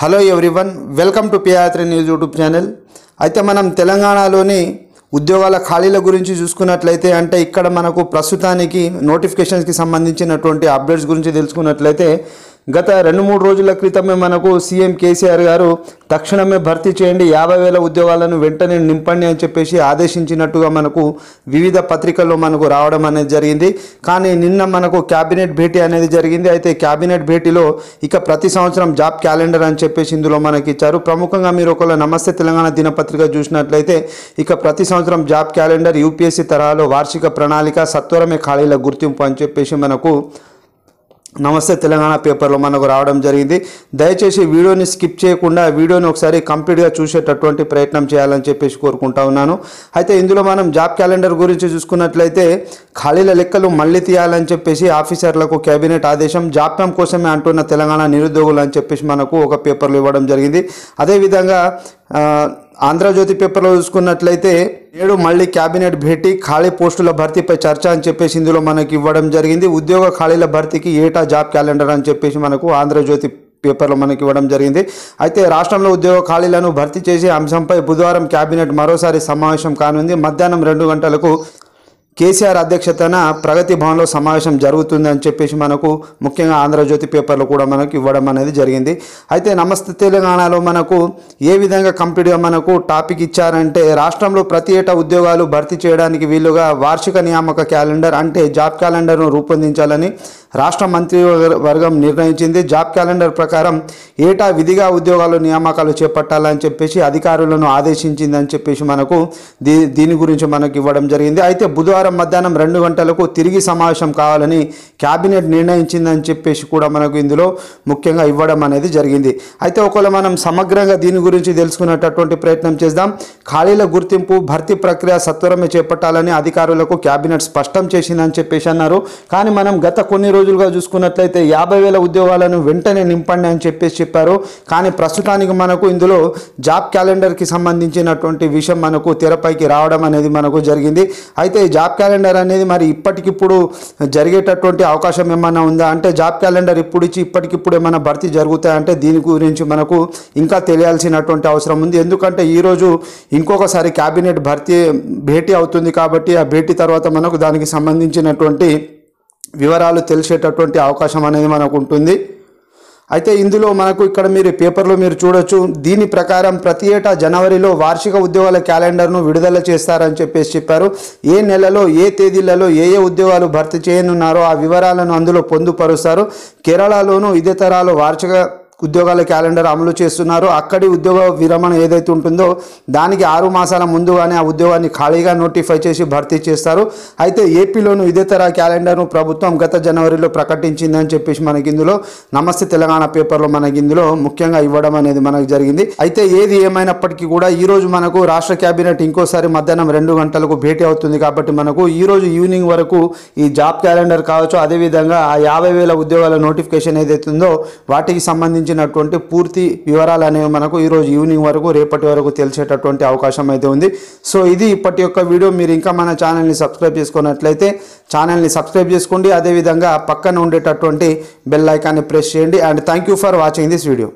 hello everyone welcome to పియాత్రి news YouTube channel అయితే మనం తెలంగాణలోని ఉద్యోగాల ఖాళీల గురించి చూసుకున్నట్లయితే అంటే ఇక్కడ మనకు ప్రస్తుతానికి నోటిఫికేషన్స్కి సంబంధించినటువంటి అప్డేట్స్ గురించి తెలుసుకున్నట్లయితే గత రెండు మూడు రోజుల క్రితమే మనకు సీఎం కేసీఆర్ గారు తక్షణమే భర్తీ చేయండి యాభై వేల ఉద్యోగాలను వెంటనే నింపండి అని చెప్పేసి ఆదేశించినట్టుగా మనకు వివిధ పత్రికల్లో మనకు రావడం అనేది జరిగింది కానీ నిన్న మనకు క్యాబినెట్ భేటీ అనేది జరిగింది అయితే క్యాబినెట్ భేటీలో ఇక ప్రతి సంవత్సరం జాబ్ క్యాలెండర్ అని చెప్పేసి ఇందులో మనకి ఇచ్చారు ప్రముఖంగా మీరు ఒకవేళ నమస్తే తెలంగాణ దినపత్రిక చూసినట్లయితే ఇక ప్రతి సంవత్సరం జాబ్ క్యాలెండర్ యూపీఎస్సీ తరహాలో వార్షిక ప్రణాళిక సత్వరమే ఖాళీల గుర్తింపు అని చెప్పేసి మనకు నమస్తే తెలంగాణ పేపర్లో మనకు రావడం జరిగింది దయచేసి వీడియోని స్కిప్ చేయకుండా వీడియోని ఒకసారి కంప్లీట్గా చూసేటటువంటి ప్రయత్నం చేయాలని చెప్పేసి కోరుకుంటా ఉన్నాను అయితే ఇందులో మనం జాబ్ క్యాలెండర్ గురించి చూసుకున్నట్లయితే ఖాళీల లెక్కలు మళ్ళీ తీయాలని చెప్పేసి ఆఫీసర్లకు కేబినెట్ ఆదేశం జాప్యం కోసమే అంటున్న తెలంగాణ నిరుద్యోగులు అని చెప్పేసి మనకు ఒక పేపర్లు ఇవ్వడం జరిగింది అదేవిధంగా ఆంధ్రజ్యోతి పేపర్లో చూసుకున్నట్లయితే నేడు మళ్ళీ కేబినెట్ భేటీ ఖాళీ పోస్టుల భర్తీపై చర్చ అని చెప్పేసి ఇందులో మనకి ఇవ్వడం జరిగింది ఉద్యోగ ఖాళీల భర్తీకి ఏటా జాబ్ క్యాలెండర్ అని చెప్పేసి మనకు ఆంధ్రజ్యోతి పేపర్లో మనకి ఇవ్వడం జరిగింది అయితే రాష్ట్రంలో ఉద్యోగ ఖాళీలను భర్తీ చేసే అంశంపై బుధవారం కేబినెట్ మరోసారి సమావేశం కానుంది మధ్యాహ్నం రెండు గంటలకు కేసీఆర్ అధ్యక్షతన ప్రగతి భవన్లో సమావేశం జరుగుతుందని చెప్పేసి మనకు ముఖ్యంగా ఆంధ్రజ్యోతి పేపర్లు కూడా మనకు ఇవ్వడం అనేది జరిగింది అయితే నమస్తే తెలంగాణలో మనకు ఏ విధంగా కంప్లీట్గా మనకు టాపిక్ ఇచ్చారంటే రాష్ట్రంలో ప్రతి ఏటా ఉద్యోగాలు భర్తీ చేయడానికి వీలుగా వార్షిక నియామక క్యాలెండర్ అంటే జాబ్ క్యాలెండర్ను రూపొందించాలని రాష్ట్ర మంత్రి వర్గం నిర్ణయించింది జాబ్ క్యాలెండర్ ప్రకారం ఏటా విధిగా ఉద్యోగాలు నియామకాలు చేపట్టాలని చెప్పేసి అధికారులను ఆదేశించిందని చెప్పేసి మనకు దీ దీని గురించి మనకు ఇవ్వడం జరిగింది అయితే బుధవారం మధ్యాహ్నం రెండు గంటలకు తిరిగి సమావేశం కావాలని క్యాబినెట్ నిర్ణయించిందని చెప్పేసి కూడా మనకు ఇందులో ముఖ్యంగా ఇవ్వడం అనేది జరిగింది అయితే ఒకవేళ మనం సమగ్రంగా దీని గురించి తెలుసుకునేటటువంటి ప్రయత్నం చేద్దాం ఖాళీల గుర్తింపు భర్తీ ప్రక్రియ సత్వరమే చేపట్టాలని అధికారులకు క్యాబినెట్ స్పష్టం చేసిందని చెప్పేసి అన్నారు కానీ మనం గత కొన్ని రోజులు రోజులుగా చూసుకున్నట్లయితే యాభై వేల ఉద్యోగాలను వెంటనే నింపండి అని చెప్పేసి చెప్పారు కానీ ప్రస్తుతానికి మనకు ఇందులో జాబ్ క్యాలెండర్కి సంబంధించినటువంటి విషయం మనకు తెరపైకి రావడం అనేది మనకు జరిగింది అయితే ఈ జాబ్ క్యాలెండర్ అనేది మరి ఇప్పటికిప్పుడు జరిగేటటువంటి అవకాశం ఏమైనా ఉందా అంటే జాబ్ క్యాలెండర్ ఇప్పుడు ఇచ్చి ఇప్పటికిప్పుడు ఏమైనా భర్తీ జరుగుతాయంటే దీని గురించి మనకు ఇంకా తెలియాల్సినటువంటి అవసరం ఉంది ఎందుకంటే ఈరోజు ఇంకొకసారి క్యాబినెట్ భర్తీ భేటీ అవుతుంది కాబట్టి ఆ భేటీ తర్వాత మనకు దానికి సంబంధించినటువంటి వివరాలు తెలిసేటటువంటి అవకాశం అనేది మనకు ఉంటుంది అయితే ఇందులో మనకు ఇక్కడ మీరు పేపర్లో మీరు చూడొచ్చు దీని ప్రకారం ప్రతి ఏటా జనవరిలో వార్షిక ఉద్యోగాల క్యాలెండర్ను విడుదల చేస్తారని చెప్పేసి చెప్పారు ఏ నెలలో ఏ తేదీలలో ఏ ఏ ఉద్యోగాలు భర్తీ చేయనున్నారో ఆ వివరాలను అందులో పొందుపరుస్తారు కేరళలోనూ ఇదే తరాలు వార్షిక ఉద్యోగాల క్యాలెండర్ అమలు చేస్తున్నారు అక్కడి ఉద్యోగ విరమణ ఏదైతే ఉంటుందో దానికి ఆరు మాసాల ముందుగానే ఆ ఉద్యోగాన్ని ఖాళీగా నోటిఫై చేసి భర్తీ చేస్తారు అయితే ఏపీలోను ఇదే తర క్యాలెండర్ను ప్రభుత్వం గత జనవరిలో ప్రకటించిందని చెప్పేసి మనకి ఇందులో నమస్తే తెలంగాణ పేపర్లో మనకి ఇందులో ముఖ్యంగా ఇవ్వడం అనేది మనకు జరిగింది అయితే ఏది ఏమైనప్పటికీ కూడా ఈరోజు మనకు రాష్ట్ర క్యాబినెట్ ఇంకోసారి మధ్యాహ్నం రెండు గంటలకు భేటీ అవుతుంది కాబట్టి మనకు ఈరోజు ఈవినింగ్ వరకు ఈ జాబ్ క్యాలెండర్ కావచ్చు అదేవిధంగా ఆ యాభై వేల ఉద్యోగాల నోటిఫికేషన్ ఏదైతుందో వాటికి సంబంధించి సంబంధించినటువంటి పూర్తి వివరాలు అనేవి మనకు ఈరోజు ఈవినింగ్ వరకు రేపటి వరకు తెలిసేటటువంటి అవకాశం అయితే ఉంది సో ఇది ఇప్పటి యొక్క వీడియో మీరు ఇంకా మన ఛానల్ని సబ్స్క్రైబ్ చేసుకున్నట్లయితే ఛానల్ని సబ్స్క్రైబ్ చేసుకోండి అదేవిధంగా పక్కన ఉండేటటువంటి బెల్ ఐకాన్ని ప్రెస్ చేయండి and thank you for watching this video